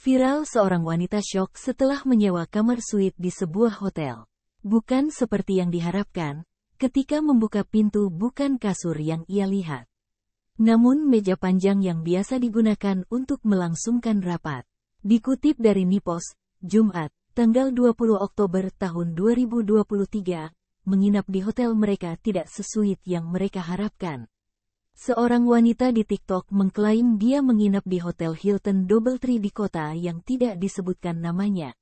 Viral seorang wanita shock setelah menyewa kamar suite di sebuah hotel. Bukan seperti yang diharapkan, ketika membuka pintu bukan kasur yang ia lihat. Namun meja panjang yang biasa digunakan untuk melangsungkan rapat. Dikutip dari Nipos, Jumat, tanggal 20 Oktober tahun 2023, menginap di hotel mereka tidak sesuit yang mereka harapkan. Seorang wanita di TikTok mengklaim dia menginap di Hotel Hilton Doubletree di kota yang tidak disebutkan namanya.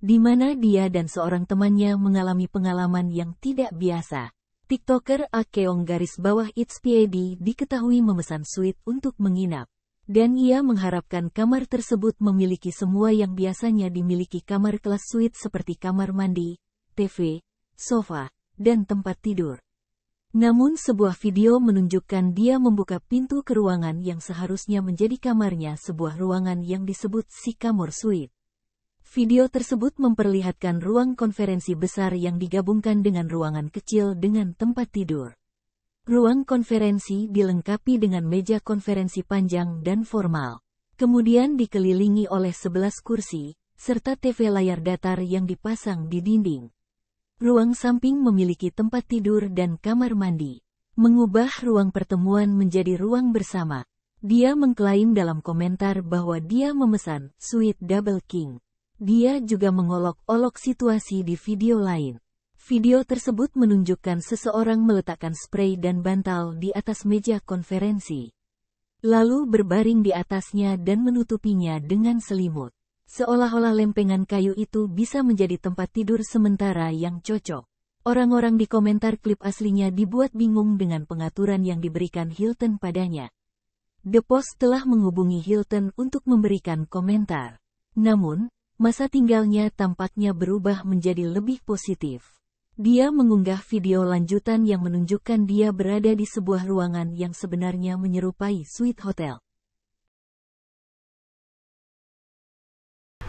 Di mana dia dan seorang temannya mengalami pengalaman yang tidak biasa. TikToker Akeong garis bawah It's PAD diketahui memesan suite untuk menginap. Dan ia mengharapkan kamar tersebut memiliki semua yang biasanya dimiliki kamar kelas suite seperti kamar mandi, TV, sofa, dan tempat tidur. Namun sebuah video menunjukkan dia membuka pintu ke ruangan yang seharusnya menjadi kamarnya sebuah ruangan yang disebut Sycamore Suite. Video tersebut memperlihatkan ruang konferensi besar yang digabungkan dengan ruangan kecil dengan tempat tidur. Ruang konferensi dilengkapi dengan meja konferensi panjang dan formal. Kemudian dikelilingi oleh 11 kursi, serta TV layar datar yang dipasang di dinding. Ruang samping memiliki tempat tidur dan kamar mandi. Mengubah ruang pertemuan menjadi ruang bersama. Dia mengklaim dalam komentar bahwa dia memesan suite Double King. Dia juga mengolok-olok situasi di video lain. Video tersebut menunjukkan seseorang meletakkan spray dan bantal di atas meja konferensi. Lalu berbaring di atasnya dan menutupinya dengan selimut. Seolah-olah lempengan kayu itu bisa menjadi tempat tidur sementara yang cocok. Orang-orang di komentar klip aslinya dibuat bingung dengan pengaturan yang diberikan Hilton padanya. The Post telah menghubungi Hilton untuk memberikan komentar. Namun, masa tinggalnya tampaknya berubah menjadi lebih positif. Dia mengunggah video lanjutan yang menunjukkan dia berada di sebuah ruangan yang sebenarnya menyerupai suite hotel.